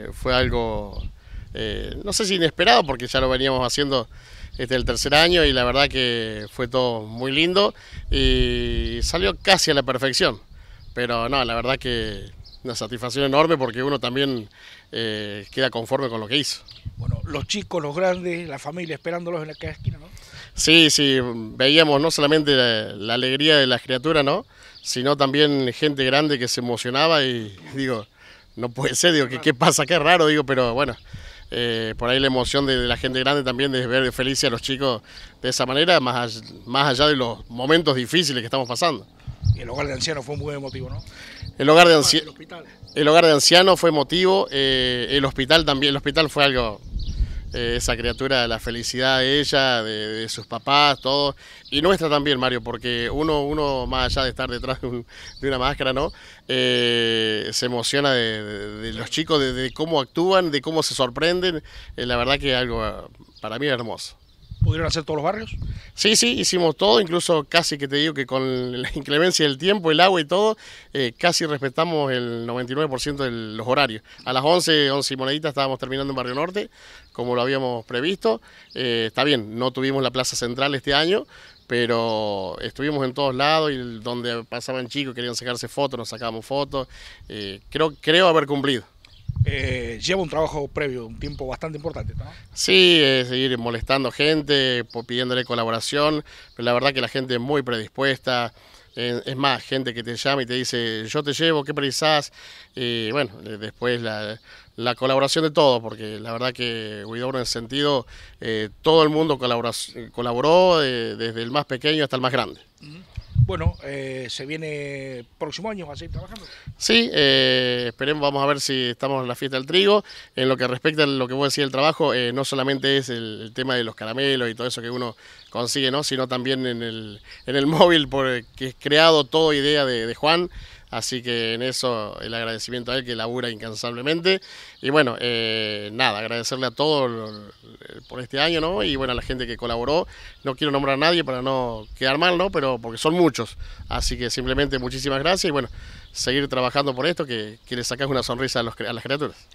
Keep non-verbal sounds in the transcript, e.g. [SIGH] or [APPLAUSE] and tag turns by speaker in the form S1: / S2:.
S1: Eh, fue algo, eh, no sé si inesperado, porque ya lo veníamos haciendo desde el tercer año y la verdad que fue todo muy lindo y salió casi a la perfección. Pero no, la verdad que una satisfacción enorme porque uno también eh, queda conforme con lo que hizo.
S2: Bueno, los chicos, los grandes, la familia esperándolos en la esquina, ¿no?
S1: Sí, sí, veíamos no solamente la, la alegría de las criaturas, ¿no? Sino también gente grande que se emocionaba y digo, no puede ser, digo, que qué pasa, qué raro, digo, pero bueno, eh, por ahí la emoción de, la gente grande también de ver felices a los chicos de esa manera, más, más allá de los momentos difíciles que estamos pasando.
S2: el hogar de ancianos fue muy emotivo, ¿no?
S1: El hogar de, ah, ancianos el hogar de ancianos fue emotivo, eh, el hospital también, el hospital fue algo eh, esa criatura, la felicidad de ella, de, sus papás, todo, y nuestra también, Mario, porque uno, uno más allá de estar detrás de, una máscara, ¿no? Eh, se emociona de, los chicos, de, cómo actúan, de cómo se sorprenden, eh, la verdad que es algo para mí hermoso. ¿Pudieron hacer todos los barrios? Sí, sí, hicimos todo, incluso casi que te digo que con [LAUGHS] la inclemencia del tiempo, el agua y todo, eh, casi respetamos el 99% de los horarios. A las 11, 11 y moneditas estábamos terminando en Barrio Norte, como lo habíamos previsto. Eh, está bien, no tuvimos la plaza central este año, pero estuvimos en todos lados y donde pasaban chicos querían sacarse fotos, nos sacábamos fotos. Eh, creo, creo haber cumplido. Eh,
S2: lleva un trabajo previo, un tiempo bastante importante.
S1: Sí, seguir molestando gente, pidiéndole colaboración, pero la verdad que la gente es muy predispuesta. Eh, es más, gente que te llama y te dice, yo te llevo, ¿qué precisas? Y bueno, eh, después la, colaboración de todos, porque la verdad que Huidobro en ese sentido, todo el mundo colaboró, colaboró desde el más pequeño hasta el más grande
S2: bueno, eh, se viene próximo año a seguir trabajando.
S1: Sí, eh, esperemos, vamos a ver si estamos en la fiesta del trigo. En lo que respecta a lo que a decir del trabajo, eh, no solamente es el, tema de los caramelos y todo eso que uno consigue, ¿no? sino también en el, en el [LAUGHS] móvil, porque es creado toda idea de, Juan. Así que en eso el agradecimiento a él que labura incansablemente. Y bueno, nada, agradecerle a todos por este año, ¿no? Y bueno, la gente que colaboró, no quiero nombrar a nadie para no quedar mal, ¿no? Pero porque son muchos. Así que simplemente muchísimas gracias y bueno, seguir trabajando por esto que, que le sacas una sonrisa a, los, a las criaturas.